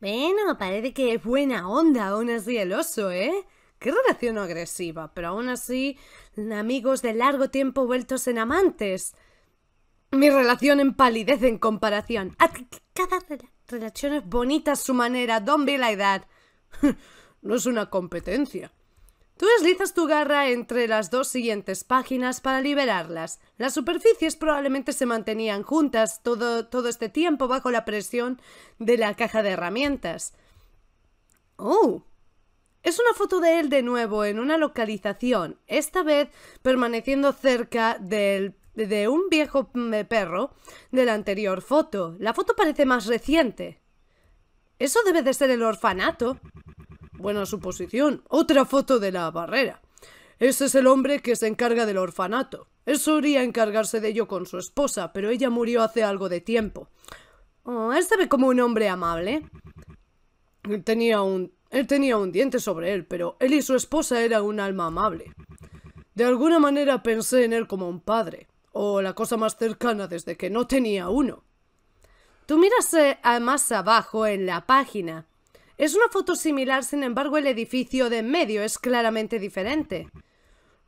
Bueno, parece que es buena onda aún así el oso, ¿eh? Qué relación agresiva, pero aún así amigos de largo tiempo vueltos en amantes. Mi relación en palidez en comparación. Ah, cada relación es bonita a su manera, don't be like that. no es una competencia. Tú deslizas tu garra entre las dos siguientes páginas para liberarlas. Las superficies probablemente se mantenían juntas todo, todo este tiempo bajo la presión de la caja de herramientas. ¡Oh! Es una foto de él de nuevo en una localización, esta vez permaneciendo cerca de un viejo mm, perro de la anterior foto. La foto parece más reciente. Eso debe de ser el orfanato. Buena suposición. Otra foto de la barrera. Ese es el hombre que se encarga del orfanato. Él solía encargarse de ello con su esposa, pero ella murió hace algo de tiempo. Oh, él se ve como un hombre amable. Él tenía un, él tenía un diente sobre él, pero él y su esposa eran un alma amable. De alguna manera pensé en él como un padre, o la cosa más cercana desde que no tenía uno. Tú miras eh, más abajo en la página. Es una foto similar, sin embargo, el edificio de en medio es claramente diferente.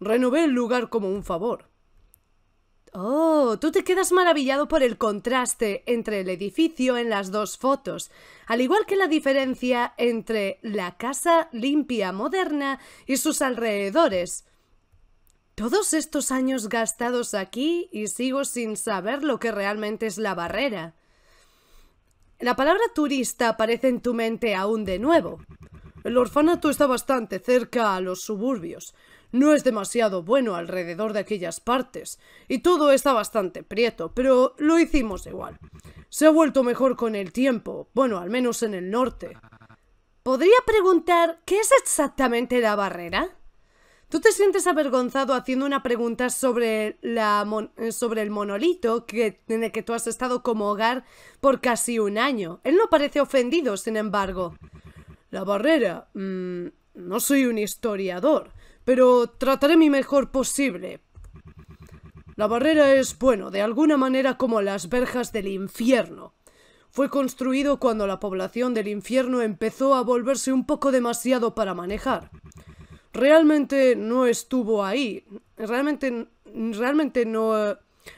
Renové el lugar como un favor. Oh, tú te quedas maravillado por el contraste entre el edificio en las dos fotos, al igual que la diferencia entre la casa limpia moderna y sus alrededores. Todos estos años gastados aquí y sigo sin saber lo que realmente es la barrera. La palabra turista aparece en tu mente aún de nuevo. El orfanato está bastante cerca a los suburbios. No es demasiado bueno alrededor de aquellas partes, y todo está bastante prieto, pero lo hicimos igual. Se ha vuelto mejor con el tiempo, bueno, al menos en el norte. ¿Podría preguntar qué es exactamente la barrera? ¿Tú te sientes avergonzado haciendo una pregunta sobre, la sobre el monolito que, en el que tú has estado como hogar por casi un año? Él no parece ofendido, sin embargo. La barrera. Mm, no soy un historiador, pero trataré mi mejor posible. La barrera es, bueno, de alguna manera como las verjas del infierno. Fue construido cuando la población del infierno empezó a volverse un poco demasiado para manejar realmente no estuvo ahí. Realmente, realmente no,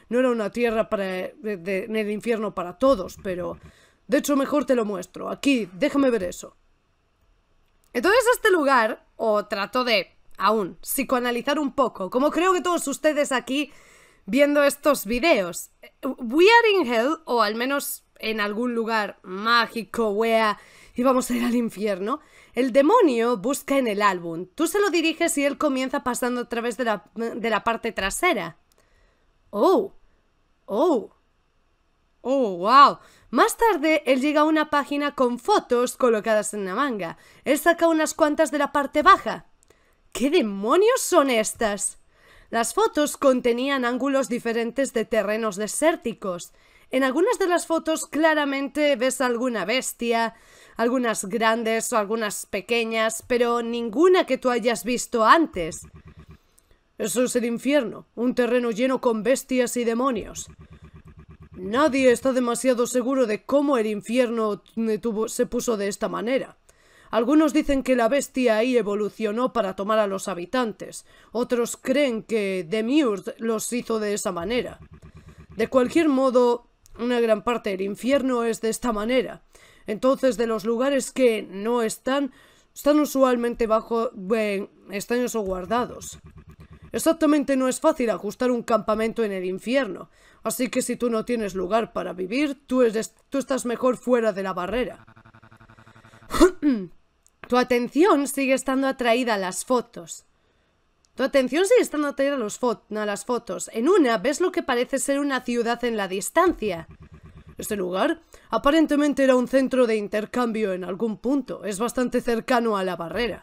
no era una tierra para, de, en el infierno para todos, pero de hecho mejor te lo muestro. Aquí, déjame ver eso. Entonces este lugar, o trato de, aún, psicoanalizar un poco, como creo que todos ustedes aquí viendo estos videos. We are in hell, o al menos en algún lugar mágico, wea, y vamos a ir al infierno. El demonio busca en el álbum. Tú se lo diriges y él comienza pasando a través de la, parte trasera. ¡Oh! ¡Oh! ¡Oh, wow! Más tarde, él llega a una página con fotos colocadas en la manga. Él saca unas cuantas de la parte baja. ¿Qué demonios son estas? Las fotos contenían ángulos diferentes de terrenos desérticos. En algunas de las fotos claramente ves alguna bestia, algunas grandes o algunas pequeñas, pero ninguna que tú hayas visto antes. Eso es el infierno, un terreno lleno con bestias y demonios. Nadie está demasiado seguro de cómo el infierno se puso de esta manera. Algunos dicen que la bestia ahí evolucionó para tomar a los habitantes. Otros creen que Demiurge los hizo de esa manera. De cualquier modo, una gran parte del infierno es de esta manera. Entonces, de los lugares que no están, están usualmente bajo Están o guardados. Exactamente no es fácil ajustar un campamento en el infierno, así que si tú no tienes lugar para vivir, tú, tú estás mejor fuera de la barrera. tu atención sigue estando atraída a las fotos. Tu atención sigue estando atraída a las fotos. En una ves lo que parece ser una ciudad en la distancia. Este lugar aparentemente era un centro de intercambio en algún punto, es bastante cercano a la barrera.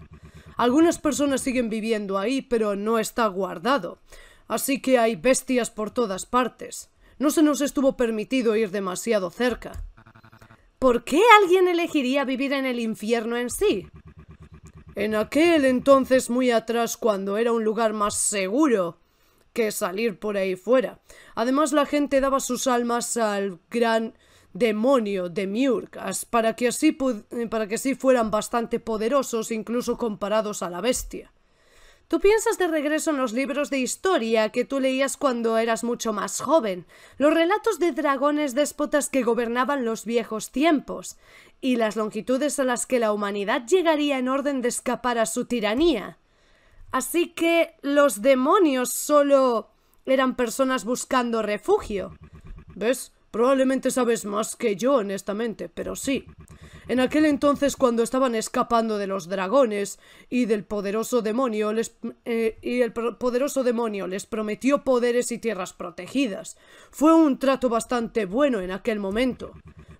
Algunas personas siguen viviendo ahí, pero no está guardado, así que hay bestias por todas partes. No se nos estuvo permitido ir demasiado cerca. ¿Por qué alguien elegiría vivir en el infierno en sí? En aquel entonces muy atrás, cuando era un lugar más seguro, que salir por ahí fuera. Además, la gente daba sus almas al gran demonio de Miurkas para que así eh, para que así fueran bastante poderosos incluso comparados a la bestia. Tú piensas de regreso en los libros de historia que tú leías cuando eras mucho más joven, los relatos de dragones déspotas que gobernaban los viejos tiempos, y las longitudes a las que la humanidad llegaría en orden de escapar a su tiranía. Así que los demonios solo eran personas buscando refugio. ¿Ves? Probablemente sabes más que yo, honestamente, pero sí. En aquel entonces, cuando estaban escapando de los dragones y del poderoso demonio, les, eh, y el poderoso demonio les prometió poderes y tierras protegidas. Fue un trato bastante bueno en aquel momento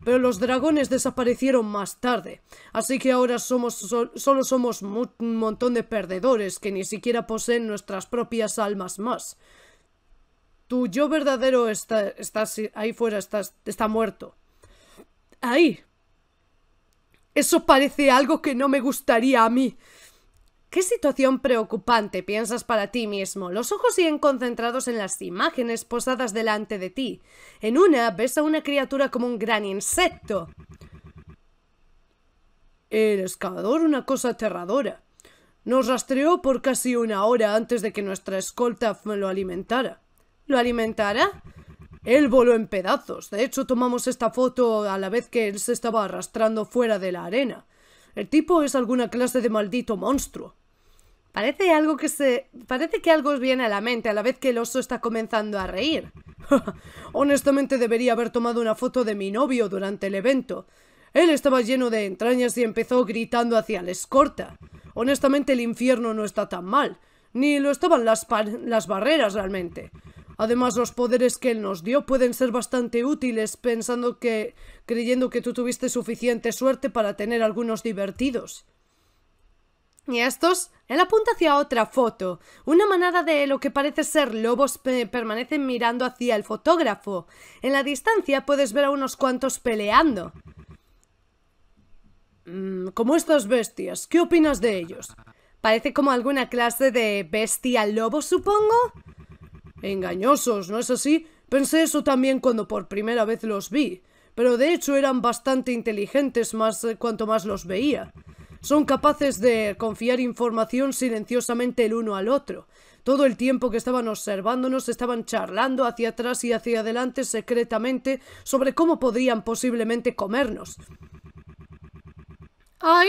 pero los dragones desaparecieron más tarde, así que ahora somos solo somos un montón de perdedores que ni siquiera poseen nuestras propias almas más. Tu yo verdadero está, ahí fuera, está muerto. Ahí. Eso parece algo que no me gustaría a mí. ¿Qué situación preocupante piensas para ti mismo? Los ojos siguen concentrados en las imágenes posadas delante de ti. En una ves a una criatura como un gran insecto. El excavador, una cosa aterradora. Nos rastreó por casi una hora antes de que nuestra escolta lo alimentara. ¿Lo alimentara? Él voló en pedazos. De hecho, tomamos esta foto a la vez que él se estaba arrastrando fuera de la arena. El tipo es alguna clase de maldito monstruo. Parece algo que se. Parece que algo os viene a la mente a la vez que el oso está comenzando a reír. Honestamente debería haber tomado una foto de mi novio durante el evento. Él estaba lleno de entrañas y empezó gritando hacia la escorta. Honestamente el infierno no está tan mal, ni lo estaban las, las barreras realmente. Además, los poderes que él nos dio pueden ser bastante útiles pensando que. creyendo que tú tuviste suficiente suerte para tener algunos divertidos. Y estos, él apunta hacia otra foto. Una manada de lo que parece ser lobos permanecen mirando hacia el fotógrafo. En la distancia puedes ver a unos cuantos peleando. Mm, como estas bestias, ¿qué opinas de ellos? Parece como alguna clase de bestia lobo, supongo. Engañosos, ¿no es así? Pensé eso también cuando por primera vez los vi, pero de hecho eran bastante inteligentes más eh, cuanto más los veía son capaces de confiar información silenciosamente el uno al otro. Todo el tiempo que estaban observándonos estaban charlando hacia atrás y hacia adelante secretamente sobre cómo podrían posiblemente comernos. ¡Ay!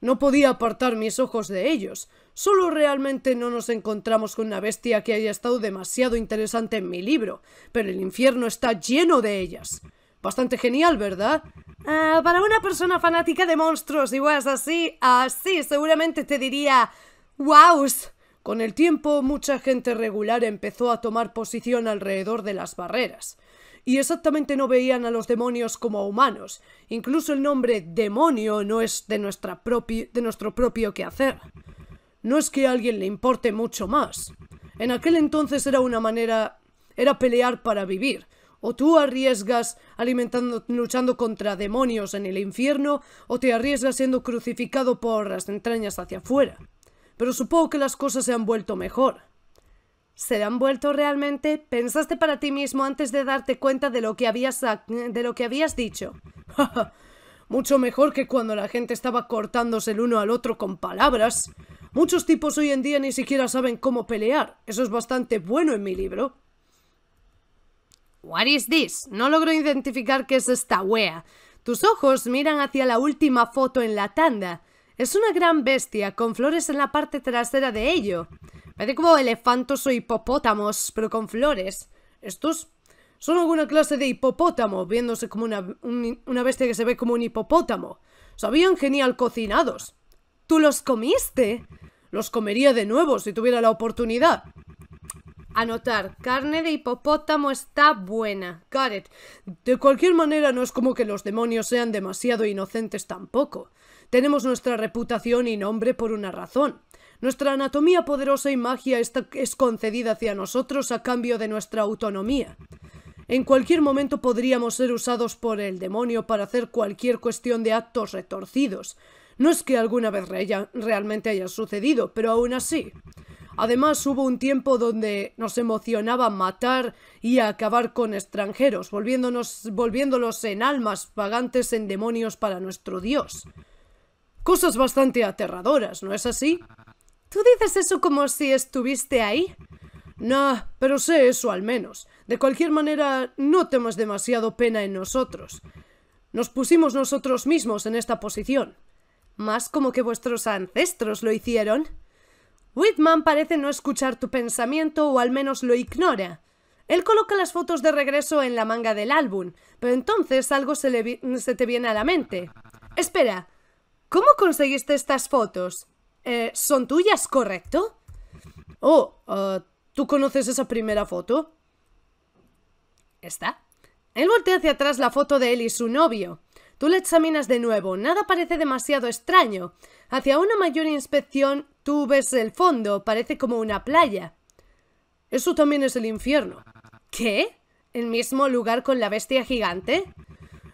No podía apartar mis ojos de ellos. Solo realmente no nos encontramos con una bestia que haya estado demasiado interesante en mi libro, pero el infierno está lleno de ellas. Bastante genial, ¿verdad? Ah, para una persona fanática de monstruos y cosas así, así seguramente te diría ¡Wows! Con el tiempo, mucha gente regular empezó a tomar posición alrededor de las barreras. Y exactamente no veían a los demonios como humanos. Incluso el nombre demonio no es de, nuestra de nuestro propio quehacer. No es que a alguien le importe mucho más. En aquel entonces era una manera... era pelear para vivir o tú arriesgas alimentando, luchando contra demonios en el infierno, o te arriesgas siendo crucificado por las entrañas hacia afuera. Pero supongo que las cosas se han vuelto mejor. ¿Se han vuelto realmente? ¿Pensaste para ti mismo antes de darte cuenta de lo que habías, de lo que habías dicho? Mucho mejor que cuando la gente estaba cortándose el uno al otro con palabras. Muchos tipos hoy en día ni siquiera saben cómo pelear. Eso es bastante bueno en mi libro. What is this? No logro identificar qué es esta wea. Tus ojos miran hacia la última foto en la tanda. Es una gran bestia, con flores en la parte trasera de ello. Parece como elefantos o hipopótamos, pero con flores. Estos son alguna clase de hipopótamo, viéndose como una, una bestia que se ve como un hipopótamo. Sabían genial cocinados. ¿Tú los comiste? Los comería de nuevo si tuviera la oportunidad. Anotar, carne de hipopótamo está buena. Got De cualquier manera, no es como que los demonios sean demasiado inocentes tampoco. Tenemos nuestra reputación y nombre por una razón. Nuestra anatomía poderosa y magia es concedida hacia nosotros a cambio de nuestra autonomía. En cualquier momento podríamos ser usados por el demonio para hacer cualquier cuestión de actos retorcidos. No es que alguna vez realmente haya sucedido, pero aún así. Además, hubo un tiempo donde nos emocionaba matar y acabar con extranjeros, volviéndonos, volviéndolos en almas vagantes en demonios para nuestro Dios. Cosas bastante aterradoras, ¿no es así? ¿Tú dices eso como si estuviste ahí? Nah, pero sé eso al menos. De cualquier manera, no temas demasiado pena en nosotros. Nos pusimos nosotros mismos en esta posición. Más como que vuestros ancestros lo hicieron. Whitman parece no escuchar tu pensamiento o al menos lo ignora. Él coloca las fotos de regreso en la manga del álbum, pero entonces algo se, le te viene a la mente. Espera, ¿cómo conseguiste estas fotos? Eh, ¿Son tuyas, correcto? Oh, ah, ¿tú conoces esa primera foto? ¿Está? Él voltea hacia atrás la foto de él y su novio. Tú la examinas de nuevo, nada parece demasiado extraño. Hacia una mayor inspección, Tú ves el fondo, parece como una playa. Eso también es el infierno. ¿Qué? ¿El mismo lugar con la bestia gigante?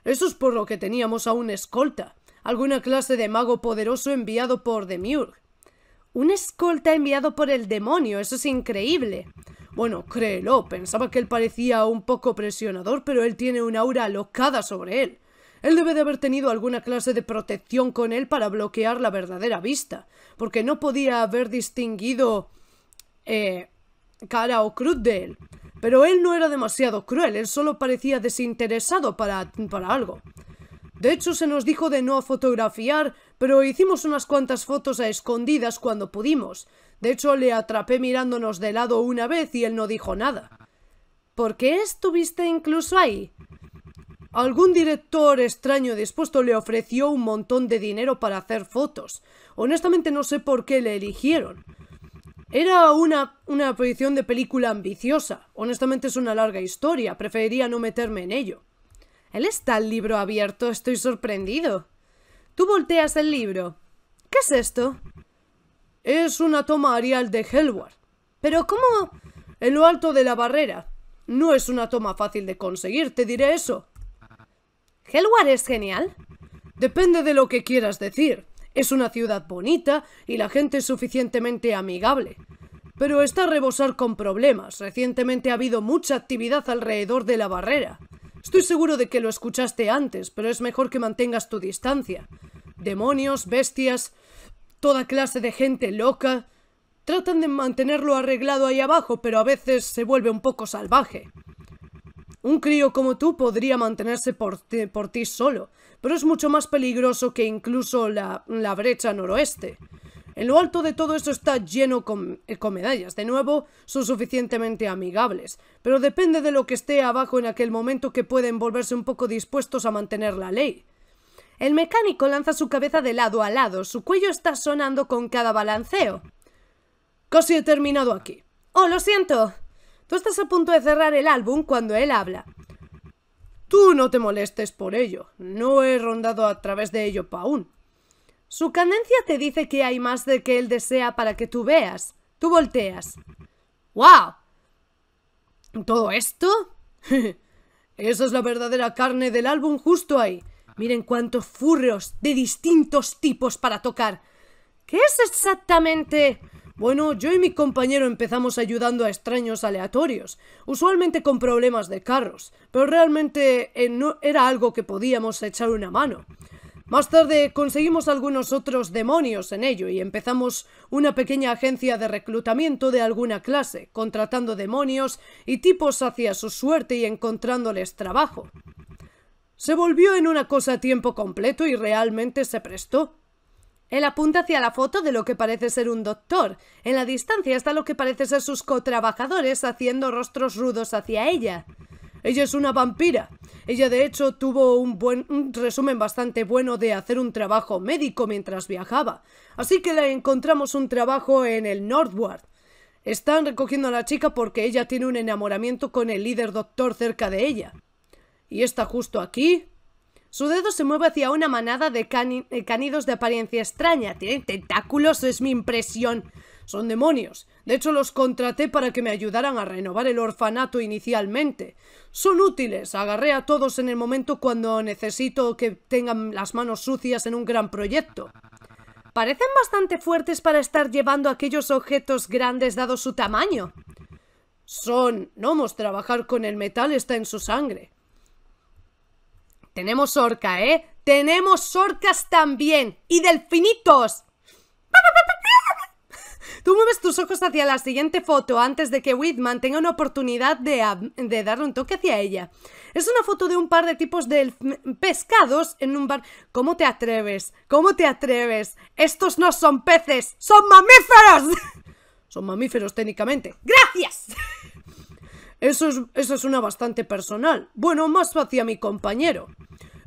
Eso es por lo que teníamos a un escolta, alguna clase de mago poderoso enviado por Demiurg. Un escolta enviado por el demonio, eso es increíble. Bueno, créelo, pensaba que él parecía un poco presionador, pero él tiene una aura alocada sobre él. Él debe de haber tenido alguna clase de protección con él para bloquear la verdadera vista, porque no podía haber distinguido eh, cara o cruz de él. Pero él no era demasiado cruel, él solo parecía desinteresado para, para algo. De hecho, se nos dijo de no fotografiar, pero hicimos unas cuantas fotos a escondidas cuando pudimos. De hecho, le atrapé mirándonos de lado una vez y él no dijo nada. ¿Por qué estuviste incluso ahí? Algún director extraño dispuesto le ofreció un montón de dinero para hacer fotos. Honestamente no sé por qué le eligieron. Era una, una de película ambiciosa. Honestamente es una larga historia. Preferiría no meterme en ello. Él está el libro abierto. Estoy sorprendido. Tú volteas el libro. ¿Qué es esto? Es una toma arial de hellward ¿Pero cómo? En lo alto de la barrera. No es una toma fácil de conseguir, te diré eso. Helwar es genial. Depende de lo que quieras decir. Es una ciudad bonita y la gente es suficientemente amigable. Pero está a rebosar con problemas. Recientemente ha habido mucha actividad alrededor de la barrera. Estoy seguro de que lo escuchaste antes, pero es mejor que mantengas tu distancia. Demonios, bestias, toda clase de gente loca. Tratan de mantenerlo arreglado ahí abajo, pero a veces se vuelve un poco salvaje. Un crío como tú podría mantenerse por ti, por ti solo, pero es mucho más peligroso que incluso la, brecha noroeste. En lo alto de todo eso está lleno con, eh, con, medallas. De nuevo, son suficientemente amigables. Pero depende de lo que esté abajo en aquel momento que pueden volverse un poco dispuestos a mantener la ley. El mecánico lanza su cabeza de lado a lado. Su cuello está sonando con cada balanceo. Casi he terminado aquí. Oh, lo siento. Tú estás a punto de cerrar el álbum cuando él habla. Tú no te molestes por ello. No he rondado a través de ello aún. Su cadencia te dice que hay más de que él desea para que tú veas. Tú volteas. ¡Wow! ¿Todo esto? Esa es la verdadera carne del álbum justo ahí. Miren cuántos furros de distintos tipos para tocar. ¿Qué es exactamente? Bueno, yo y mi compañero empezamos ayudando a extraños aleatorios, usualmente con problemas de carros, pero realmente eh, no era algo que podíamos echar una mano. Más tarde conseguimos algunos otros demonios en ello y empezamos una pequeña agencia de reclutamiento de alguna clase, contratando demonios y tipos hacia su suerte y encontrándoles trabajo. Se volvió en una cosa a tiempo completo y realmente se prestó. Él apunta hacia la foto de lo que parece ser un doctor. En la distancia está lo que parece ser sus cotrabajadores haciendo rostros rudos hacia ella. Ella es una vampira. Ella de hecho tuvo un buen resumen bastante bueno de hacer un trabajo médico mientras viajaba. Así que le encontramos un trabajo en el Northward. Están recogiendo a la chica porque ella tiene un enamoramiento con el líder doctor cerca de ella. ¿Y está justo aquí? Su dedo se mueve hacia una manada de eh, canidos de apariencia extraña. Tienen tentáculos, es mi impresión. Son demonios. De hecho, los contraté para que me ayudaran a renovar el orfanato inicialmente. Son útiles. Agarré a todos en el momento cuando necesito que tengan las manos sucias en un gran proyecto. Parecen bastante fuertes para estar llevando aquellos objetos grandes dado su tamaño. Son gnomos. Trabajar con el metal está en su sangre. Tenemos orca, ¿eh? Tenemos orcas también. Y delfinitos. Tú mueves tus ojos hacia la siguiente foto antes de que Whitman tenga una oportunidad de, darle un toque hacia ella. Es una foto de un par de tipos de pescados en un bar. ¿Cómo te atreves? ¿Cómo te atreves? Estos no son peces, son mamíferos. son mamíferos técnicamente. ¡Gracias! Eso es, eso es una bastante personal. Bueno, más hacia mi compañero.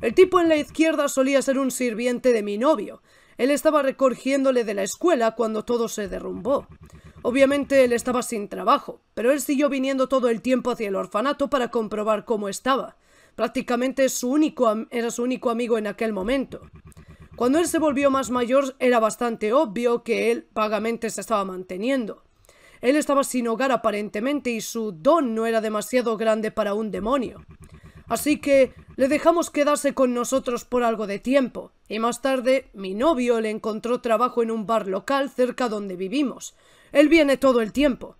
El tipo en la izquierda solía ser un sirviente de mi novio. Él estaba recogiéndole de la escuela cuando todo se derrumbó. Obviamente él estaba sin trabajo, pero él siguió viniendo todo el tiempo hacia el orfanato para comprobar cómo estaba. Prácticamente su único era su único amigo en aquel momento. Cuando él se volvió más mayor era bastante obvio que él vagamente se estaba manteniendo. Él estaba sin hogar aparentemente y su don no era demasiado grande para un demonio. Así que le dejamos quedarse con nosotros por algo de tiempo, y más tarde mi novio le encontró trabajo en un bar local cerca donde vivimos. Él viene todo el tiempo.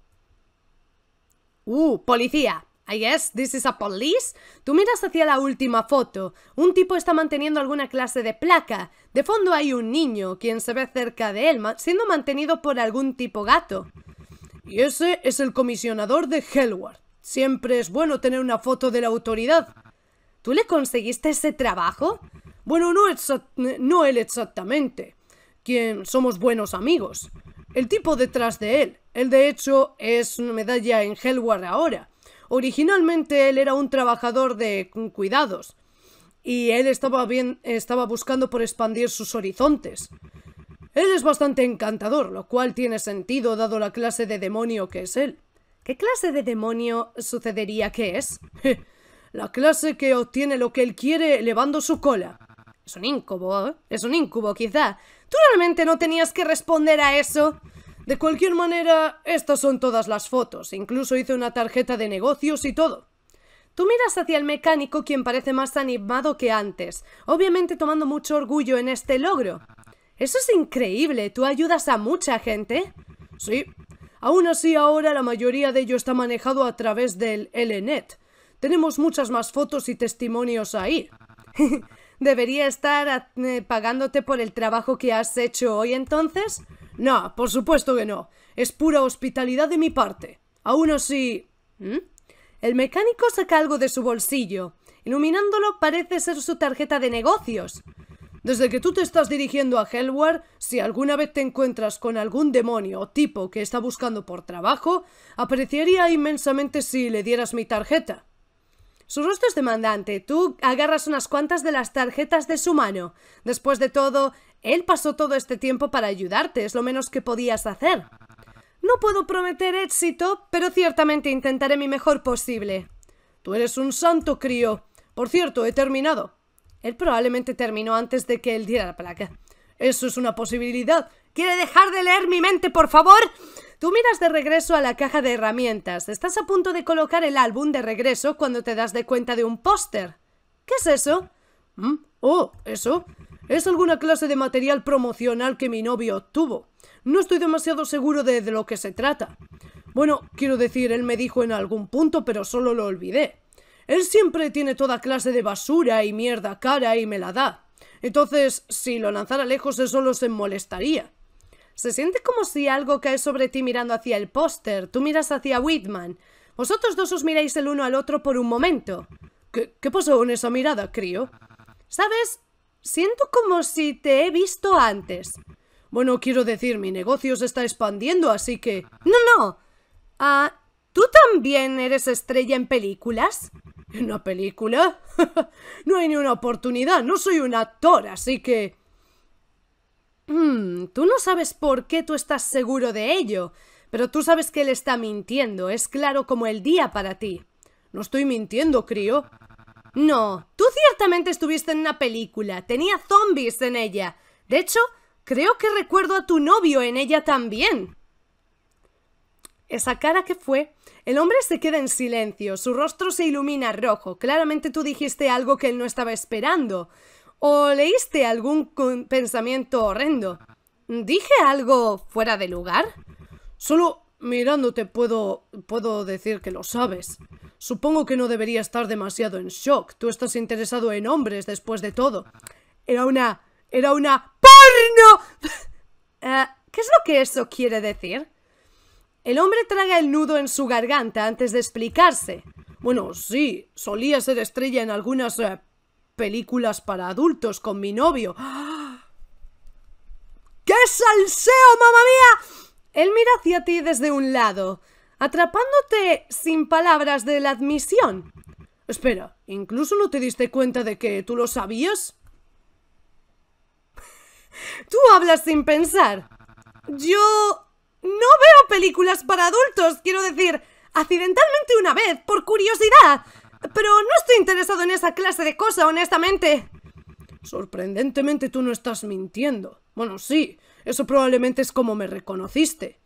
Uh, policía. I guess this is a police. Tú miras hacia la última foto. Un tipo está manteniendo alguna clase de placa. De fondo hay un niño, quien se ve cerca de él, siendo mantenido por algún tipo gato. Y ese es el comisionador de Hellward. Siempre es bueno tener una foto de la autoridad. ¿Tú le conseguiste ese trabajo? Bueno, no, él exactamente. Quien somos buenos amigos. El tipo detrás de él. Él de hecho es una medalla en Hellward ahora. Originalmente él era un trabajador de mm, cuidados y él estaba, bien, estaba buscando por expandir sus horizontes. Él es bastante encantador, lo cual tiene sentido dado la clase de demonio que es él. ¿Qué clase de demonio sucedería que es? la clase que obtiene lo que él quiere elevando su cola. Es un incubo, ¿eh? Es un incubo, quizá. ¿Tú realmente no tenías que responder a eso? De cualquier manera, estas son todas las fotos. Incluso hice una tarjeta de negocios y todo. Tú miras hacia el mecánico, quien parece más animado que antes, obviamente tomando mucho orgullo en este logro. Eso es increíble, tú ayudas a mucha gente. Sí. Aún así, ahora la mayoría de ello está manejado a través del LNET. Tenemos muchas más fotos y testimonios ahí. ¿Debería estar eh, pagándote por el trabajo que has hecho hoy entonces? No, por supuesto que no. Es pura hospitalidad de mi parte. Aún así... El mecánico saca algo de su bolsillo. Iluminándolo parece ser su tarjeta de negocios. Desde que tú te estás dirigiendo a Hellward, si alguna vez te encuentras con algún demonio o tipo que está buscando por trabajo, apreciaría inmensamente si le dieras mi tarjeta. Su rostro es demandante. Tú agarras unas cuantas de las tarjetas de su mano. Después de todo, él pasó todo este tiempo para ayudarte. Es lo menos que podías hacer. No puedo prometer éxito, pero ciertamente intentaré mi mejor posible. Tú eres un santo crío. Por cierto, he terminado. Él probablemente terminó antes de que él diera la placa. Eso es una posibilidad. ¿Quiere dejar de leer mi mente, por favor? Tú miras de regreso a la caja de herramientas. Estás a punto de colocar el álbum de regreso cuando te das de cuenta de un póster. ¿Qué es eso? ¿Mm? Oh, ¿eso? Es alguna clase de material promocional que mi novio obtuvo. No estoy demasiado seguro de, de lo que se trata. Bueno, quiero decir, él me dijo en algún punto, pero solo lo olvidé. Él siempre tiene toda clase de basura y mierda cara y me la da. Entonces, si lo lanzara lejos, eso solo se molestaría. Se siente como si algo cae sobre ti mirando hacia el póster. Tú miras hacia Whitman. Vosotros dos os miráis el uno al otro por un momento. ¿Qué, pasó con esa mirada, crío? ¿Sabes? Siento como si te he visto antes. Bueno, quiero decir, mi negocio se está expandiendo, así que... No, no. Ah, ¿tú también eres estrella en películas? ¿En una película? no hay ni una oportunidad, no soy un actor, así que... Hmm, tú no sabes por qué tú estás seguro de ello, pero tú sabes que él está mintiendo, es claro como el día para ti. No estoy mintiendo, crío. No, tú ciertamente estuviste en una película, tenía zombies en ella. De hecho, creo que recuerdo a tu novio en ella también. Esa cara que fue el hombre se queda en silencio, su rostro se ilumina rojo. Claramente tú dijiste algo que él no estaba esperando. ¿O leíste algún pensamiento horrendo? ¿Dije algo fuera de lugar? Solo mirándote puedo, puedo decir que lo sabes. Supongo que no debería estar demasiado en shock. Tú estás interesado en hombres después de todo. Era una... Era una... ¡Porno! Eh, ¿Qué es lo que eso quiere decir? El hombre traga el nudo en su garganta antes de explicarse. Bueno, sí, solía ser estrella en algunas eh, películas para adultos con mi novio. ¡Ah! ¡Qué salseo, mamá mía! Él mira hacia ti desde un lado, atrapándote sin palabras de la admisión. Espera, ¿incluso no te diste cuenta de que tú lo sabías? Tú hablas sin pensar. Yo no veo películas para adultos, quiero decir, accidentalmente una vez, por curiosidad. Pero no estoy interesado en esa clase de cosa, honestamente. Sorprendentemente tú no estás mintiendo. Bueno, sí, eso probablemente es como me reconociste.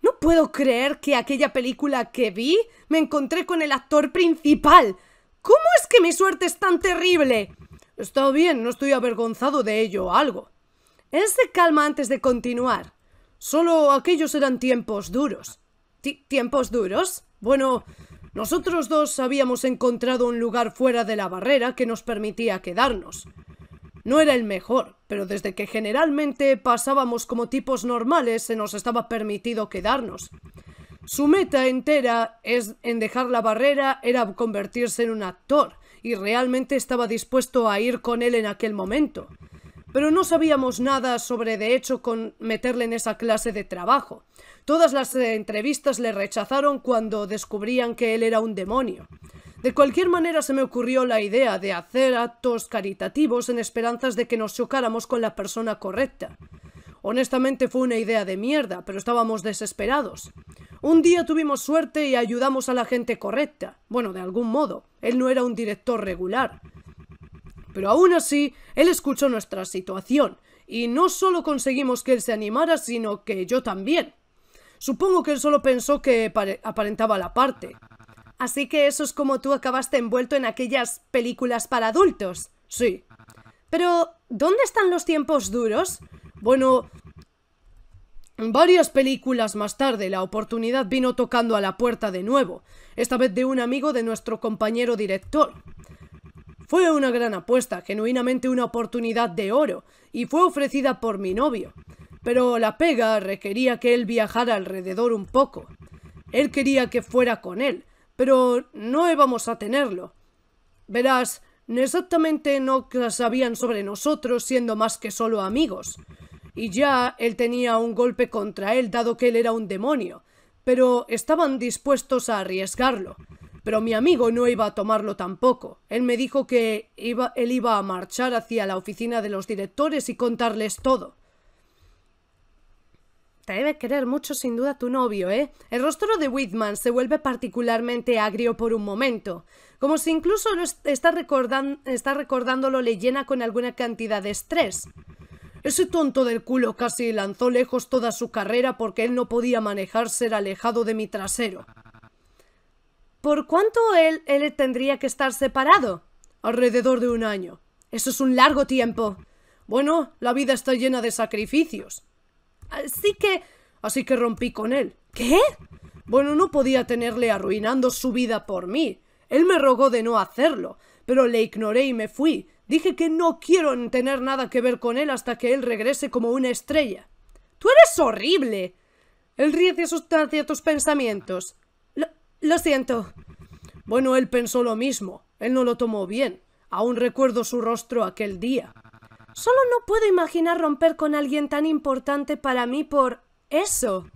No puedo creer que aquella película que vi me encontré con el actor principal. ¿Cómo es que mi suerte es tan terrible? Está bien, no estoy avergonzado de ello o algo. Él se calma antes de continuar. Solo aquellos eran tiempos duros. ¿Tiempos duros? Bueno, nosotros dos habíamos encontrado un lugar fuera de la barrera que nos permitía quedarnos. No era el mejor, pero desde que generalmente pasábamos como tipos normales se nos estaba permitido quedarnos. Su meta entera es en dejar la barrera era convertirse en un actor, y realmente estaba dispuesto a ir con él en aquel momento. Pero no sabíamos nada sobre de hecho con meterle en esa clase de trabajo. Todas las eh, entrevistas le rechazaron cuando descubrían que él era un demonio. De cualquier manera se me ocurrió la idea de hacer actos caritativos en esperanzas de que nos chocáramos con la persona correcta. Honestamente fue una idea de mierda, pero estábamos desesperados. Un día tuvimos suerte y ayudamos a la gente correcta. Bueno, de algún modo. Él no era un director regular. Pero aún así, él escuchó nuestra situación, y no solo conseguimos que él se animara, sino que yo también. Supongo que él solo pensó que aparentaba la parte. Así que eso es como tú acabaste envuelto en aquellas películas para adultos. Sí. Pero, ¿dónde están los tiempos duros? Bueno, Varias películas más tarde, la oportunidad vino tocando a la puerta de nuevo, esta vez de un amigo de nuestro compañero director. Fue una gran apuesta, genuinamente una oportunidad de oro, y fue ofrecida por mi novio. Pero la pega requería que él viajara alrededor un poco. Él quería que fuera con él, pero no íbamos a tenerlo. Verás, exactamente no sabían sobre nosotros siendo más que solo amigos. Y ya él tenía un golpe contra él dado que él era un demonio, pero estaban dispuestos a arriesgarlo pero mi amigo no iba a tomarlo tampoco. Él me dijo que iba, él iba a marchar hacia la oficina de los directores y contarles todo. Te debe querer mucho sin duda tu novio, ¿eh? El rostro de Whitman se vuelve particularmente agrio por un momento, como si incluso lo está, recordando, está recordándolo le llena con alguna cantidad de estrés. Ese tonto del culo casi lanzó lejos toda su carrera porque él no podía manejar ser alejado de mi trasero. ¿Por cuánto él, él tendría que estar separado? Alrededor de un año. Eso es un largo tiempo. Bueno, la vida está llena de sacrificios. Así que... Así que rompí con él. ¿Qué? Bueno, no podía tenerle arruinando su vida por mí. Él me rogó de no hacerlo, pero le ignoré y me fui. Dije que no quiero tener nada que ver con él hasta que él regrese como una estrella. ¡Tú eres horrible! Él ríe de sus, ciertos tus pensamientos. Lo siento. Bueno, él pensó lo mismo. Él no lo tomó bien. Aún recuerdo su rostro aquel día. Solo no puedo imaginar romper con alguien tan importante para mí por eso.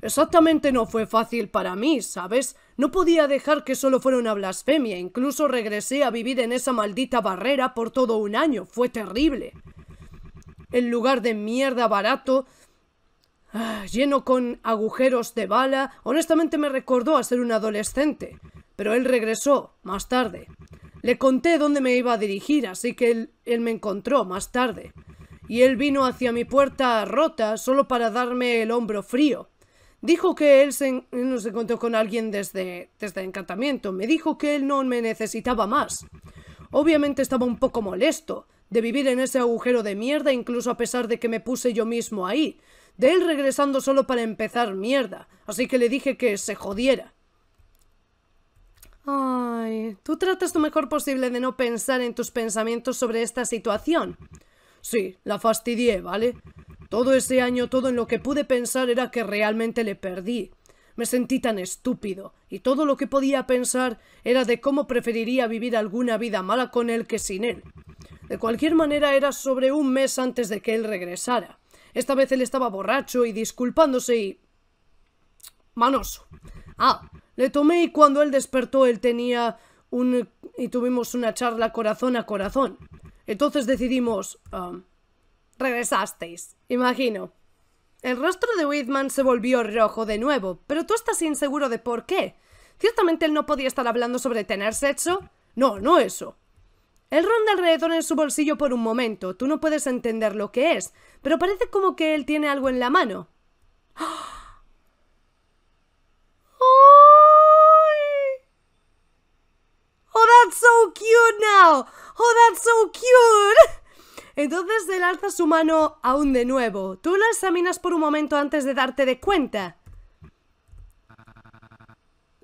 Exactamente no fue fácil para mí, ¿sabes? No podía dejar que solo fuera una blasfemia. Incluso regresé a vivir en esa maldita barrera por todo un año. Fue terrible. En lugar de mierda barato Ah, lleno con agujeros de bala, honestamente me recordó a ser un adolescente. Pero él regresó más tarde. Le conté dónde me iba a dirigir, así que él, me encontró más tarde. Y él vino hacia mi puerta rota solo para darme el hombro frío. Dijo que él se, nos encontró con alguien desde, desde Encantamiento. Me dijo que él no me necesitaba más. Obviamente estaba un poco molesto de vivir en ese agujero de mierda, incluso a pesar de que me puse yo mismo ahí de él regresando solo para empezar mierda, así que le dije que se jodiera. Ay, tú tratas lo mejor posible de no pensar en tus pensamientos sobre esta situación. Sí, la fastidié, ¿vale? Todo ese año todo en lo que pude pensar era que realmente le perdí. Me sentí tan estúpido, y todo lo que podía pensar era de cómo preferiría vivir alguna vida mala con él que sin él. De cualquier manera era sobre un mes antes de que él regresara. Esta vez él estaba borracho y disculpándose y... Manoso. Ah, le tomé y cuando él despertó él tenía un... y tuvimos una charla corazón a corazón. Entonces decidimos... Um, regresasteis, imagino. El rostro de Whitman se volvió rojo de nuevo, pero tú estás inseguro de por qué. Ciertamente él no podía estar hablando sobre tener sexo. No, no eso. Él ronda alrededor en su bolsillo por un momento, tú no puedes entender lo que es, pero parece como que él tiene algo en la mano. ¡Oh, that's so cute now! ¡Oh, that's so cute! Entonces él alza su mano aún de nuevo. Tú la examinas por un momento antes de darte de cuenta.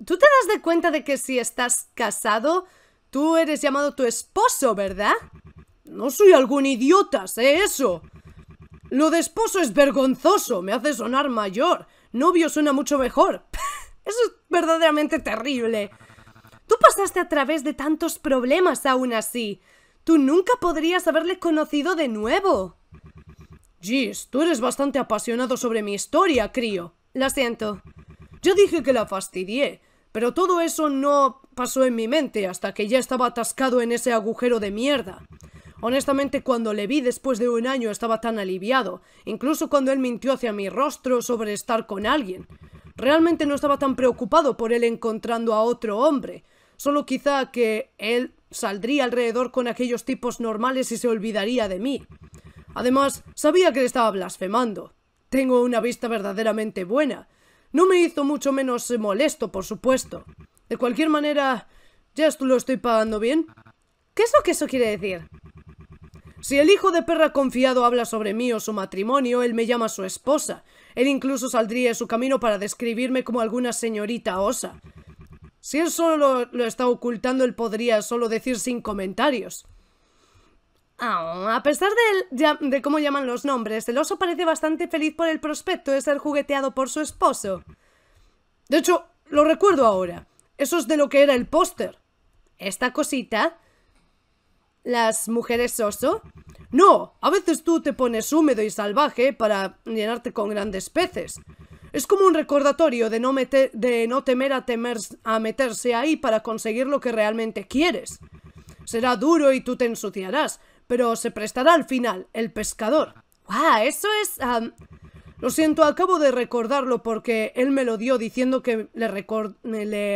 ¿Tú te das de cuenta de que si estás casado, Tú eres llamado tu esposo, ¿verdad? No soy algún idiota, sé eso. Lo de esposo es vergonzoso, me hace sonar mayor. Novio suena mucho mejor. eso es verdaderamente terrible. Tú pasaste a través de tantos problemas aún así. Tú nunca podrías haberle conocido de nuevo. Gis, tú eres bastante apasionado sobre mi historia, crío. Lo siento. Yo dije que la fastidié, pero todo eso no pasó en mi mente hasta que ya estaba atascado en ese agujero de mierda. Honestamente, cuando le vi después de un año estaba tan aliviado, incluso cuando él mintió hacia mi rostro sobre estar con alguien. Realmente no estaba tan preocupado por él encontrando a otro hombre, solo quizá que él saldría alrededor con aquellos tipos normales y se olvidaría de mí. Además, sabía que le estaba blasfemando. Tengo una vista verdaderamente buena. No me hizo mucho menos molesto, por supuesto. De cualquier manera, ya esto lo estoy pagando bien. ¿Qué es lo que eso quiere decir? Si el hijo de perra confiado habla sobre mí o su matrimonio, él me llama su esposa. Él incluso saldría de su camino para describirme como alguna señorita osa. Si él solo lo, está ocultando, él podría solo decir sin comentarios. Ah, a pesar de, de cómo llaman los nombres, el oso parece bastante feliz por el prospecto de ser jugueteado por su esposo. De hecho, lo recuerdo ahora. Eso es de lo que era el póster. Esta cosita. Las mujeres oso. No, a veces tú te pones húmedo y salvaje para llenarte con grandes peces. Es como un recordatorio de no, meter, de no temer a, a meterse ahí para conseguir lo que realmente quieres. Será duro y tú te ensuciarás, pero se prestará al final, el pescador. ¡Guau! eso es... Lo siento, acabo de recordarlo porque él me lo dio diciendo que le,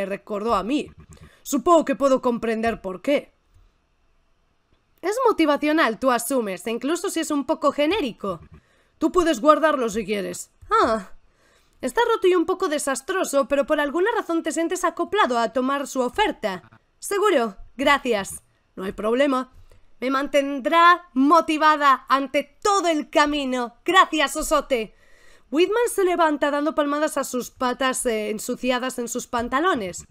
recordó a mí. Supongo que puedo comprender por qué. Es motivacional, tú asumes, incluso si es un poco genérico. Tú puedes guardarlo si quieres. Ah. Está roto y un poco desastroso, pero por alguna razón te sientes acoplado a tomar su oferta. Seguro. Gracias. No hay problema. Me mantendrá motivada ante todo el camino. Gracias, Osote. Whitman se levanta dando palmadas a sus patas eh, ensuciadas en sus pantalones.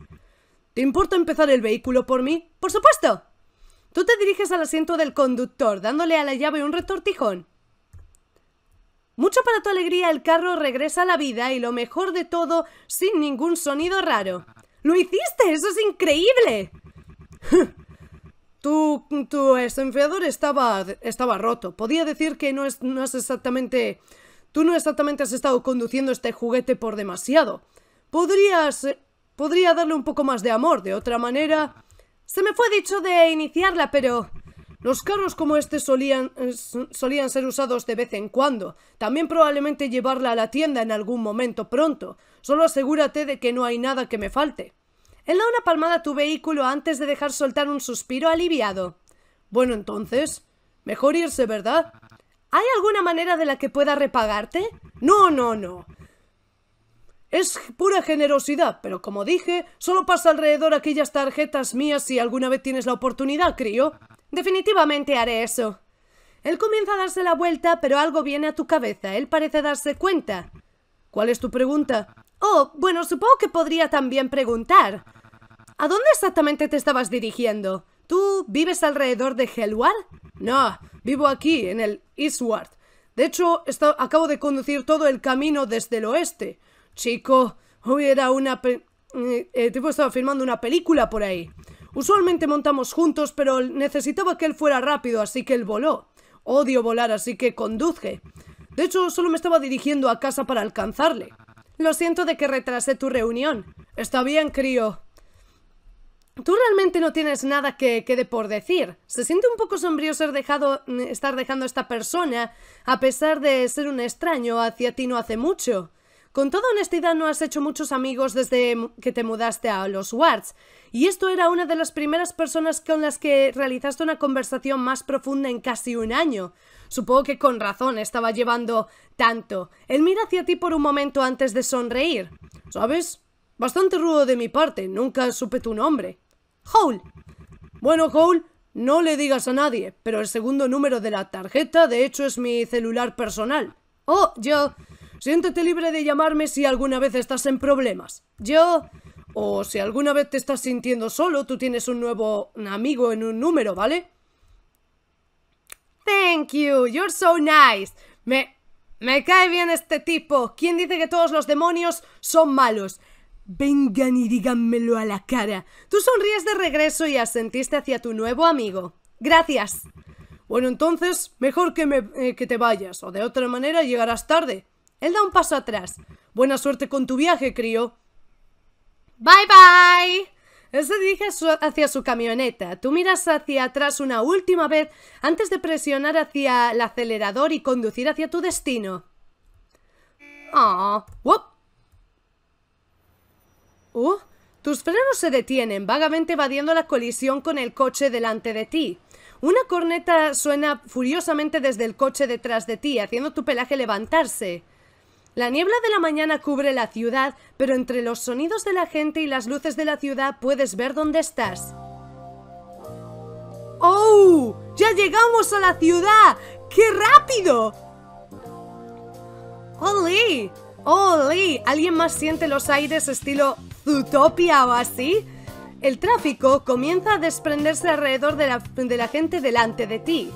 ¿Te importa empezar el vehículo por mí? Por supuesto. Tú te diriges al asiento del conductor, dándole a la llave un retortijón. Mucho para tu alegría, el carro regresa a la vida y lo mejor de todo, sin ningún sonido raro. ¡Lo hiciste! ¡Eso es increíble! tu, tu estaba, estaba roto. Podía decir que no es, no es exactamente tú no exactamente has estado conduciendo este juguete por demasiado. Podrías... Eh, podría darle un poco más de amor, de otra manera... Se me fue dicho de iniciarla, pero... Los carros como este solían, eh, solían ser usados de vez en cuando. También probablemente llevarla a la tienda en algún momento pronto. Solo asegúrate de que no hay nada que me falte. Él da una palmada a tu vehículo antes de dejar soltar un suspiro aliviado. Bueno, entonces, mejor irse, ¿verdad? ¿Hay alguna manera de la que pueda repagarte? No, no, no. Es pura generosidad, pero como dije, solo pasa alrededor aquellas tarjetas mías si alguna vez tienes la oportunidad, crío. Definitivamente haré eso. Él comienza a darse la vuelta, pero algo viene a tu cabeza. Él parece darse cuenta. ¿Cuál es tu pregunta? Oh, bueno, supongo que podría también preguntar. ¿A dónde exactamente te estabas dirigiendo? ¿Tú vives alrededor de Helwar? No, vivo aquí, en el de hecho, acabo de conducir todo el camino desde el oeste. Chico, hoy hubiera una... el mm, eh, tipo estaba filmando una película por ahí. Usualmente montamos juntos, pero necesitaba que él fuera rápido, así que él voló. Odio volar, así que conduje. De hecho, solo me estaba dirigiendo a casa para alcanzarle. Lo siento de que retrasé tu reunión. Está bien, crío tú realmente no tienes nada que quede por decir. Se siente un poco sombrío ser dejado, mm, estar dejando a esta persona, a pesar de ser un extraño hacia ti no hace mucho. Con toda honestidad no has hecho muchos amigos desde que te mudaste a los Wards, y esto era una de las primeras personas con las que realizaste una conversación más profunda en casi un año. Supongo que con razón estaba llevando tanto. Él mira hacia ti por un momento antes de sonreír. ¿Sabes? Bastante rudo de mi parte, nunca supe tu nombre. Hole. Bueno, Hole, no le digas a nadie, pero el segundo número de la tarjeta de hecho es mi celular personal. Oh, yo... Siéntete libre de llamarme si alguna vez estás en problemas. Yo... O si alguna vez te estás sintiendo solo, tú tienes un nuevo amigo en un número, ¿vale? Thank you, you're so nice. Me... Me cae bien este tipo. ¿Quién dice que todos los demonios son malos? Vengan y díganmelo a la cara. Tú sonríes de regreso y asentiste hacia tu nuevo amigo. Gracias. Bueno, entonces, mejor que, me, eh, te vayas, o de otra manera llegarás tarde. Él da un paso atrás. Buena suerte con tu viaje, crío. Bye bye. Él se dirige hacia su camioneta. Tú miras hacia atrás una última vez antes de presionar hacia el acelerador y conducir hacia tu destino. Oh. Ah, ¡Wop! Tus frenos se detienen, vagamente evadiendo la colisión con el coche delante de ti. Una corneta suena furiosamente desde el coche detrás de ti, haciendo tu pelaje levantarse. La niebla de la mañana cubre la ciudad, pero entre los sonidos de la gente y las luces de la ciudad puedes ver dónde estás. ¡Oh! ¡Ya llegamos a la ciudad! ¡Qué rápido! ¡Oh, holy. Alguien más siente los aires estilo Zootopia o así, el tráfico comienza a desprenderse alrededor de la, gente delante de ti.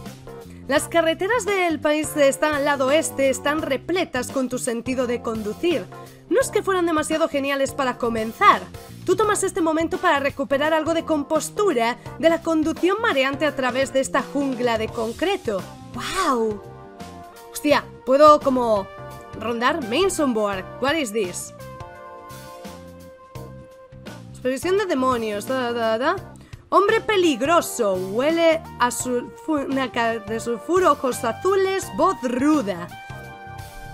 Las carreteras del país que están al lado este están repletas con tu sentido de conducir. No es que fueran demasiado geniales para comenzar. Tú tomas este momento para recuperar algo de compostura de la conducción mareante a través de esta jungla de concreto. ¡Wow! Hostia, puedo como rondar Board. What is this? posesión de demonios, da, da, da. Hombre peligroso, huele a su, de sulfuro, ojos azules, voz ruda.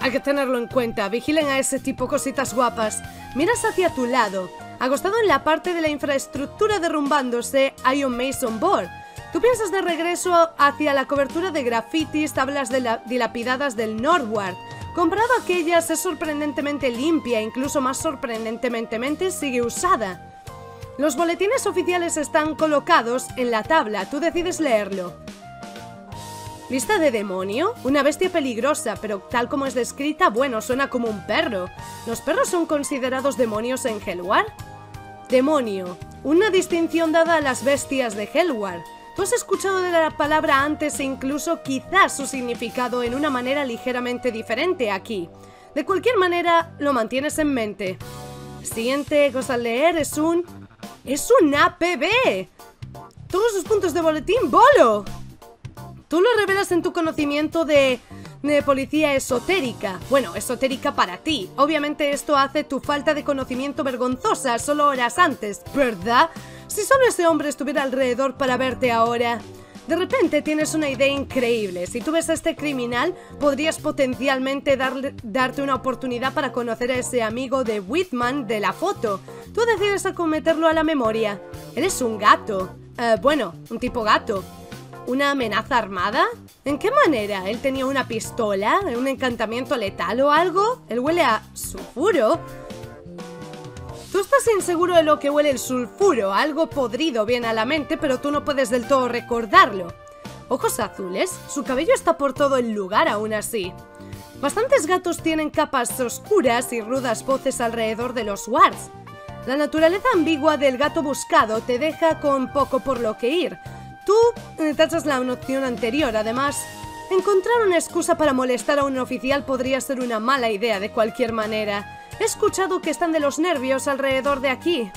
Hay que tenerlo en cuenta, vigilen a ese tipo cositas guapas. Miras hacia tu lado. agostado en la parte de la infraestructura derrumbándose, hay un Mason Board. Tú piensas de regreso hacia la cobertura de grafitis, tablas dilapidadas del Northward. Comprado a aquellas, es sorprendentemente limpia, incluso más sorprendentemente sigue usada. Los boletines oficiales están colocados en la tabla, tú decides leerlo. Lista de demonio, una bestia peligrosa, pero tal como es descrita, bueno, suena como un perro. ¿Los perros son considerados demonios en Hellwar? Demonio, una distinción dada a las bestias de Hellwar. Tú has escuchado de la palabra antes e incluso quizás su significado en una manera ligeramente diferente aquí. De cualquier manera, lo mantienes en mente. Siguiente cosa a leer es un ¡Es un APB! Todos sus puntos de boletín, ¡bolo! Tú lo revelas en tu conocimiento de, de policía esotérica. Bueno, esotérica para ti. Obviamente esto hace tu falta de conocimiento vergonzosa solo horas antes, ¿verdad? Si solo ese hombre estuviera alrededor para verte ahora. De repente tienes una idea increíble. Si tú ves a este criminal, podrías potencialmente darte una oportunidad para conocer a ese amigo de Whitman de la foto. Tú decides acometerlo a la memoria. Eres un gato. Eh, bueno, un tipo gato. ¿Una amenaza armada? ¿En qué manera? ¿Él tenía una pistola? ¿Un encantamiento letal o algo? ¿Él huele a sulfuro? Tú estás inseguro de lo que huele el sulfuro, algo podrido viene a la mente, pero tú no puedes del todo recordarlo. Ojos azules, su cabello está por todo el lugar aún así. Bastantes gatos tienen capas oscuras y rudas voces alrededor de los wards. La naturaleza ambigua del gato buscado te deja con poco por lo que ir. Tú eh, tachas la opción anterior, además, encontrar una excusa para molestar a un oficial podría ser una mala idea de cualquier manera. He escuchado que están de los nervios alrededor de aquí.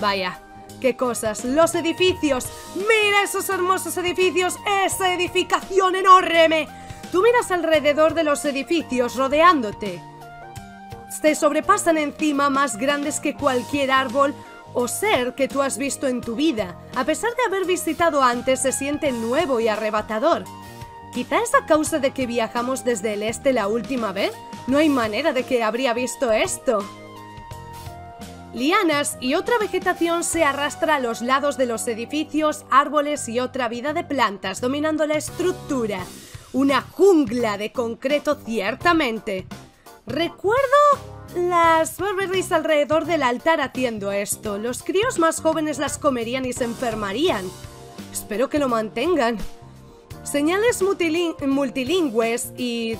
Vaya, qué cosas. Los edificios. Mira esos hermosos edificios. Esa edificación enorme. Tú miras alrededor de los edificios rodeándote. Te sobrepasan encima más grandes que cualquier árbol o ser que tú has visto en tu vida. A pesar de haber visitado antes, se siente nuevo y arrebatador. Quizás a causa de que viajamos desde el este la última vez, no hay manera de que habría visto esto. Lianas y otra vegetación se arrastra a los lados de los edificios, árboles y otra vida de plantas, dominando la estructura. Una jungla de concreto ciertamente. Recuerdo las Burberrys alrededor del altar haciendo esto. Los críos más jóvenes las comerían y se enfermarían. Espero que lo mantengan. Señales multilingües y,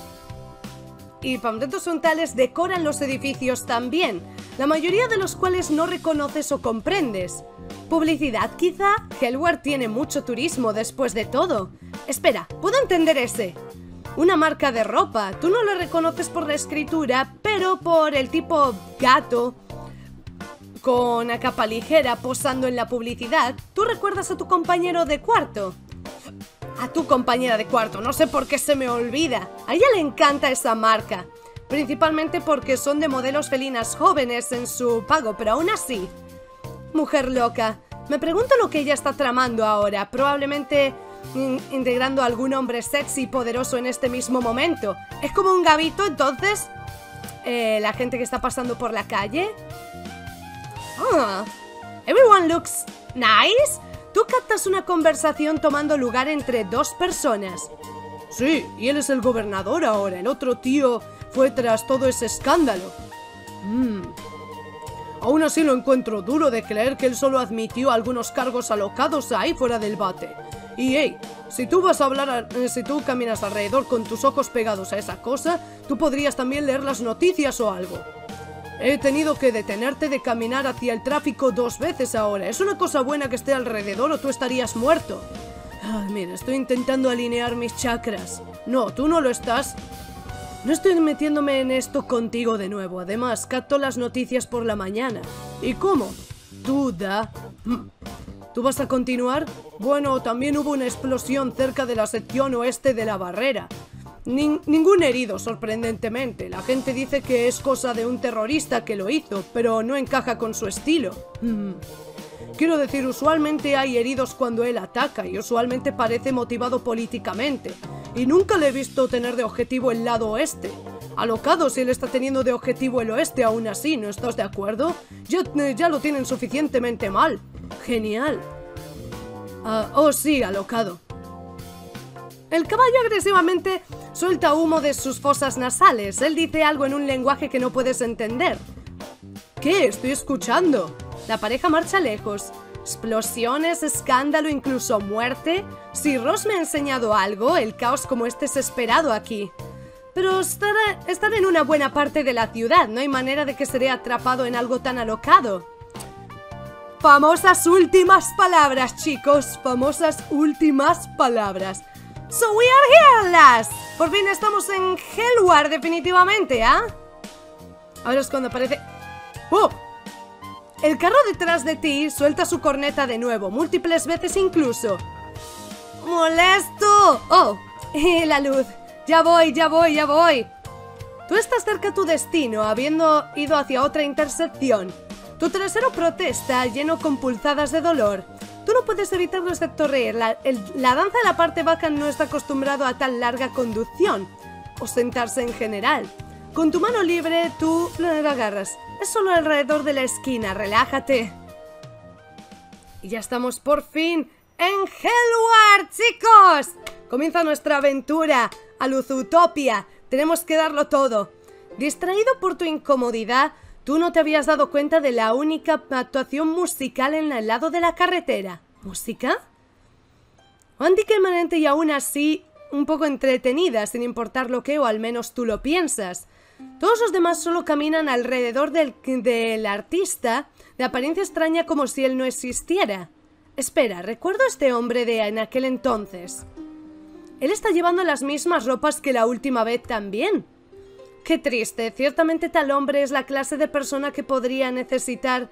y son frontales decoran los edificios también, la mayoría de los cuales no reconoces o comprendes. Publicidad quizá, Hellware tiene mucho turismo después de todo. Espera, puedo entender ese. Una marca de ropa, tú no lo reconoces por la escritura, pero por el tipo gato con a capa ligera posando en la publicidad, tú recuerdas a tu compañero de cuarto a tu compañera de cuarto. No sé por qué se me olvida. A ella le encanta esa marca. Principalmente porque son de modelos felinas jóvenes en su pago, pero aún así. Mujer loca. Me pregunto lo que ella está tramando ahora. Probablemente integrando a algún hombre sexy y poderoso en este mismo momento. ¿Es como un gavito entonces? Eh, ¿La gente que está pasando por la calle? Ah, everyone looks nice. Tú captas una conversación tomando lugar entre dos personas. Sí, y él es el gobernador ahora. El otro tío fue tras todo ese escándalo. Mm. Aún así lo encuentro duro de creer que él solo admitió algunos cargos alocados ahí fuera del bate. Y hey, si tú vas a hablar, eh, si tú caminas alrededor con tus ojos pegados a esa cosa, tú podrías también leer las noticias o algo. He tenido que detenerte de caminar hacia el tráfico dos veces ahora. Es una cosa buena que esté alrededor o tú estarías muerto. mira, estoy intentando alinear mis chakras. No, tú no lo estás. No estoy metiéndome en esto contigo de nuevo. Además, capto las noticias por la mañana. ¿Y cómo? Duda. Mm. ¿Tú vas a continuar? Bueno, también hubo una explosión cerca de la sección oeste de la barrera ningún herido, sorprendentemente. La gente dice que es cosa de un terrorista que lo hizo, pero no encaja con su estilo. Mm. Quiero decir, usualmente hay heridos cuando él ataca y usualmente parece motivado políticamente. Y nunca le he visto tener de objetivo el lado oeste. Alocado si él está teniendo de objetivo el oeste aún así, ¿no estás de acuerdo? Ya, eh, ya lo tienen suficientemente mal. Genial. Ah, oh sí, alocado. El caballo agresivamente suelta humo de sus fosas nasales. Él dice algo en un lenguaje que no puedes entender. ¿Qué estoy escuchando? La pareja marcha lejos. Explosiones, escándalo, incluso muerte. Si Ross me ha enseñado algo, el caos como este es esperado aquí. Pero estar, en una buena parte de la ciudad, no hay manera de que seré atrapado en algo tan alocado. Famosas últimas palabras, chicos. Famosas últimas palabras. So we are here, last. Por fin estamos en Hellward definitivamente, ¿ah? A Ahora es cuando aparece... ¡Oh! El carro detrás de ti suelta su corneta de nuevo, múltiples veces incluso. ¡Molesto! ¡Oh! Y la luz. Ya voy, ya voy, ya voy. Tú estás cerca a tu destino, habiendo ido hacia otra intersección. Tu trasero protesta, lleno con pulsadas de dolor. Tú no puedes evitarlo excepto reír. La, danza de la parte baja no está acostumbrado a tan larga conducción o sentarse en general. Con tu mano libre tú la agarras. Es solo alrededor de la esquina, relájate. Y ya estamos por fin en Hellward, chicos. Comienza nuestra aventura a Luzutopia. Tenemos que darlo todo. Distraído por tu incomodidad, Tú no te habías dado cuenta de la única actuación musical en el lado de la carretera. ¿Música? manente y aún así un poco entretenida, sin importar lo que o al menos tú lo piensas. Todos los demás solo caminan alrededor del, del artista de apariencia extraña como si él no existiera. Espera, recuerdo a este hombre de en aquel entonces. Él está llevando las mismas ropas que la última vez también. Qué triste, ciertamente tal hombre es la clase de persona que podría necesitar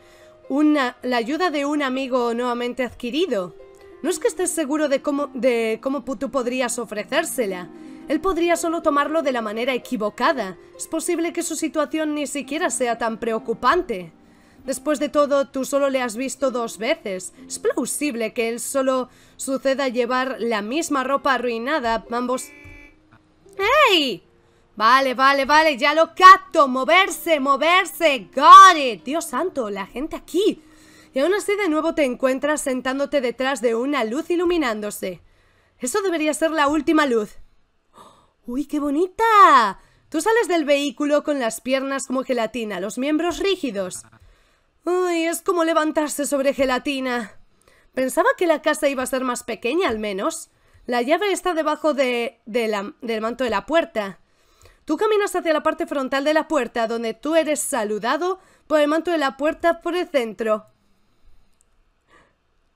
una, la ayuda de un amigo nuevamente adquirido. No es que estés seguro de cómo, de cómo tú podrías ofrecérsela. Él podría solo tomarlo de la manera equivocada. Es posible que su situación ni siquiera sea tan preocupante. Después de todo, tú solo le has visto dos veces. Es plausible que él solo suceda llevar la misma ropa arruinada ambos... ¡Hey! Vale, vale, vale, ya lo capto Moverse, moverse, got it Dios santo, la gente aquí Y aún así de nuevo te encuentras sentándote detrás de una luz iluminándose Eso debería ser la última luz ¡Uy, qué bonita! Tú sales del vehículo con las piernas como gelatina, los miembros rígidos Uy, es como levantarse sobre gelatina Pensaba que la casa iba a ser más pequeña al menos la llave está debajo de, del manto de la puerta. Tú caminas hacia la parte frontal de la puerta, donde tú eres saludado por el manto de la puerta por el centro.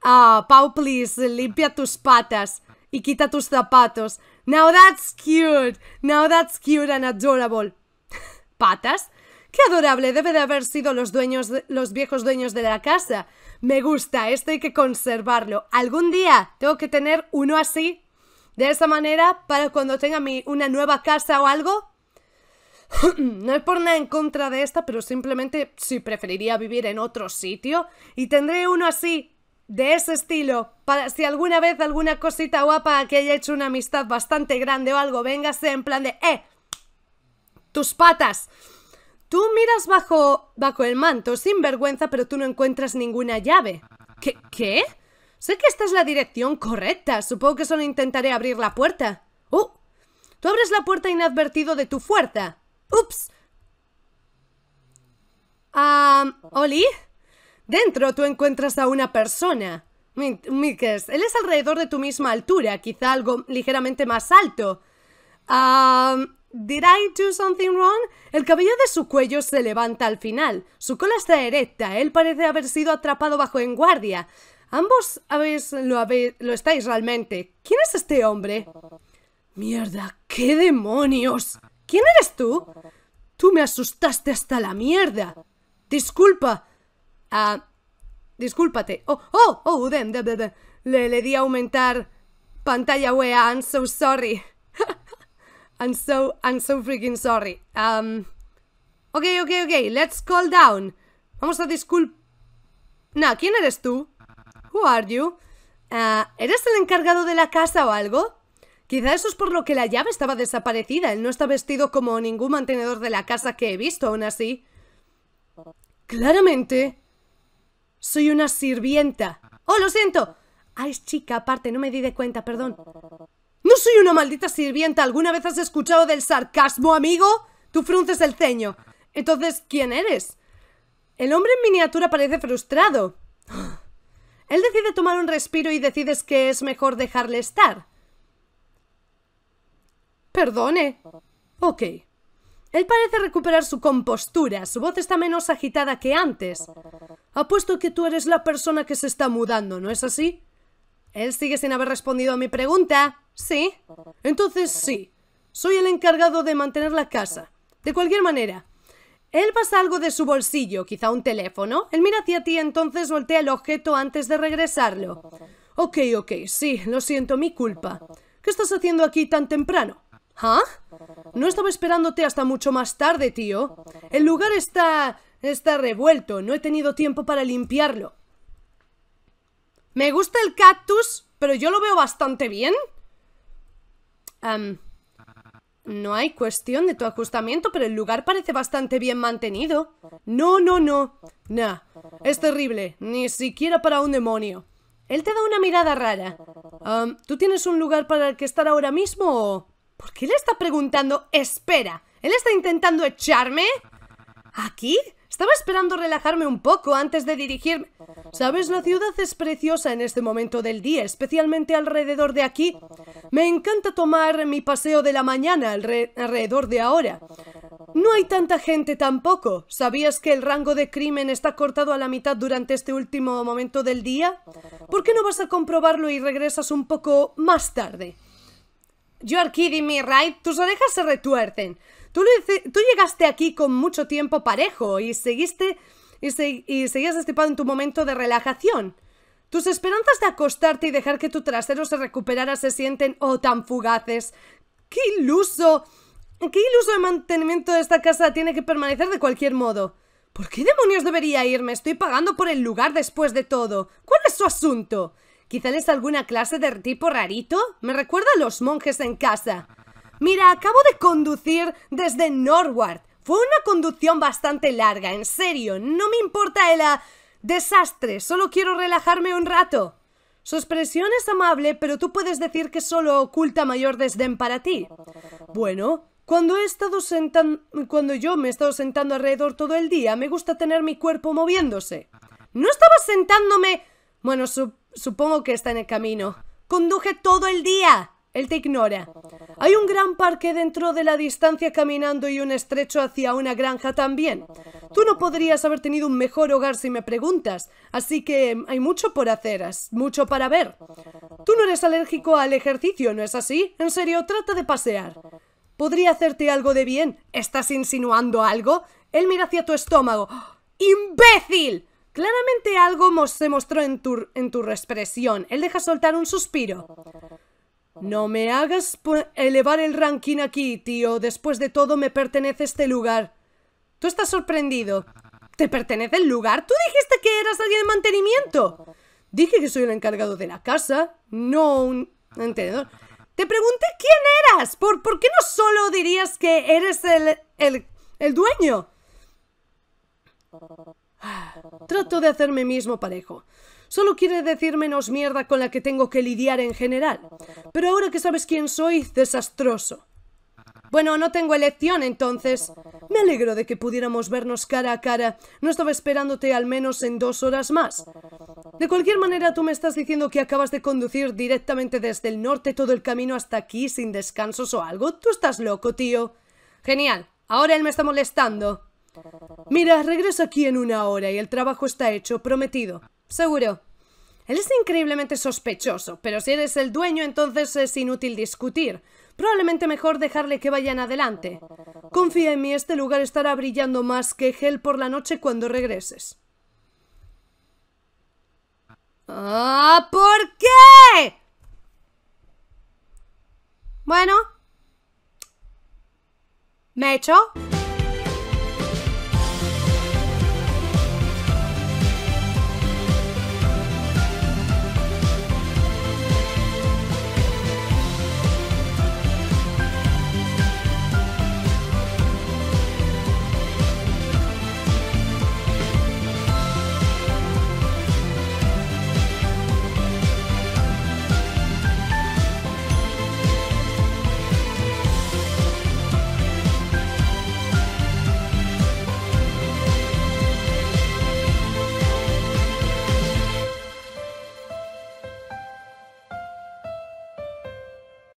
Ah, Pau, please, limpia tus patas y quita tus zapatos. Now that's cute. Now that's cute and adorable. ¿Patas? ¡Qué adorable! Debe de haber sido los dueños, los viejos dueños de la casa. Me gusta, esto hay que conservarlo. Algún día tengo que tener uno así, de esa manera, para cuando tenga mi, una nueva casa o algo, no es por nada en contra de esta, pero simplemente sí preferiría vivir en otro sitio y tendré uno así, de ese estilo, para si alguna vez alguna cosita guapa que haya hecho una amistad bastante grande o algo, véngase en plan de, eh, tus patas. Tú miras bajo, bajo el manto, sin vergüenza, pero tú no encuentras ninguna llave. ¿Qué? ¿Qué? Sé que esta es la dirección correcta. Supongo que solo intentaré abrir la puerta. ¡Uh! Tú abres la puerta inadvertido de tu fuerza. ¡Ups! ¿Oli? Dentro tú encuentras a una persona. Mikes, él es alrededor de tu misma altura, quizá algo ligeramente más alto. Um, ¿Did I do something wrong? El cabello de su cuello se levanta al final. Su cola está erecta. Él parece haber sido atrapado bajo en guardia. Ambos lo, lo estáis realmente. ¿Quién es este hombre? Mierda, qué demonios. ¿Quién eres tú? Tú me asustaste hasta la mierda. Disculpa. Ah, discúlpate. Oh, oh, oh, Le, le di a aumentar pantalla wea. I'm so sorry. I'm so, I'm so freaking sorry. Um, ok, ok, ok. Let's call down. Vamos a disculp... Nah, ¿quién eres tú? Who are you? Uh, ¿Eres el encargado de la casa o algo? Quizá eso es por lo que la llave estaba desaparecida. Él no está vestido como ningún mantenedor de la casa que he visto aún así. Claramente. Soy una sirvienta. ¡Oh, lo siento! ¡Ay, es chica, aparte, no me di de cuenta, perdón. ¡No soy una maldita sirvienta! ¿Alguna vez has escuchado del sarcasmo, amigo? Tú frunces el ceño. Entonces, ¿quién eres? El hombre en miniatura parece frustrado. Él decide tomar un respiro y decides que es mejor dejarle estar. Perdone. Ok. Él parece recuperar su compostura. Su voz está menos agitada que antes. Apuesto que tú eres la persona que se está mudando, ¿no es así? Él sigue sin haber respondido a mi pregunta. ¿Sí? Entonces sí. Soy el encargado de mantener la casa. De cualquier manera, él pasa algo de su bolsillo, quizá un teléfono. Él mira hacia ti, entonces voltea el objeto antes de regresarlo. Ok, ok, sí, lo siento, mi culpa. ¿Qué estás haciendo aquí tan temprano? ¿Ah? No estaba esperándote hasta mucho más tarde, tío. El lugar está... está revuelto. No he tenido tiempo para limpiarlo. Me gusta el cactus, pero yo lo veo bastante bien. no hay cuestión de tu ajustamiento, pero el lugar parece bastante bien mantenido. No, no, no. Nah, es terrible. Ni siquiera para un demonio. Él te da una mirada rara. ¿Tú tienes un lugar para el que estar ahora mismo o...? ¿Por qué le está preguntando? Espera, ¿él está intentando echarme? ¿Aquí? Estaba esperando relajarme un poco antes de dirigirme. Sabes, la ciudad es preciosa en este momento del día, especialmente alrededor de aquí. Me encanta tomar mi paseo de la mañana alrededor de ahora. No hay tanta gente tampoco. ¿Sabías que el rango de crimen está cortado a la mitad durante este último momento del día? ¿Por qué no vas a comprobarlo y regresas un poco más tarde? You're kidding me, right? Tus orejas se retuercen. Tú, tú llegaste aquí con mucho tiempo parejo y seguiste y, seguías estipado en tu momento de relajación. Tus esperanzas de acostarte y dejar que tu trasero se recuperara se sienten oh tan fugaces. ¡Qué iluso! ¿Qué iluso de mantenimiento de esta casa tiene que permanecer de cualquier modo? ¿Por qué demonios debería irme? Estoy pagando por el lugar después de todo. ¿Cuál es su asunto? Quizá es alguna clase de tipo rarito. Me recuerda a los monjes en casa. Mira, acabo de conducir desde Norward. Fue una conducción bastante larga, en serio. No me importa el ah, desastre, solo quiero relajarme un rato. Su expresión es amable, pero tú puedes decir que solo oculta mayor desdén para ti. Bueno, cuando he estado sentando, cuando yo me he estado sentando alrededor todo el día, me gusta tener mi cuerpo moviéndose. No estaba sentándome... Bueno, su... Supongo que está en el camino. Conduje todo el día. Él te ignora. Hay un gran parque dentro de la distancia caminando y un estrecho hacia una granja también. Tú no podrías haber tenido un mejor hogar si me preguntas, así que hay mucho por hacer, mucho para ver. Tú no eres alérgico al ejercicio, ¿no es así? En serio, trata de pasear. Podría hacerte algo de bien. ¿Estás insinuando algo? Él mira hacia tu estómago. ¡Oh! ¡Imbécil! Claramente algo se mostró en tu, en tu expresión. Él deja soltar un suspiro. No me hagas elevar el ranking aquí, tío. Después de todo me pertenece este lugar. Tú estás sorprendido. ¿Te pertenece el lugar? Tú dijiste que eras alguien de mantenimiento. Dije que soy el encargado de la casa, no un entiendo. Te pregunté quién eras. ¿Por, por qué no solo dirías que eres el, el, el dueño? Trato de hacerme mismo parejo. Solo quiere decir menos mierda con la que tengo que lidiar en general. Pero ahora que sabes quién soy, desastroso. Bueno, no tengo elección entonces. Me alegro de que pudiéramos vernos cara a cara. No estaba esperándote al menos en dos horas más. De cualquier manera, tú me estás diciendo que acabas de conducir directamente desde el norte todo el camino hasta aquí sin descansos o algo. Tú estás loco, tío. Genial. Ahora él me está molestando. Mira, regreso aquí en una hora y el trabajo está hecho, prometido. Seguro. Él es increíblemente sospechoso, pero si eres el dueño entonces es inútil discutir. Probablemente mejor dejarle que vayan adelante. Confía en mí, este lugar estará brillando más que gel por la noche cuando regreses. ¡Ah! ¿Por qué? Bueno. ¿Me echo?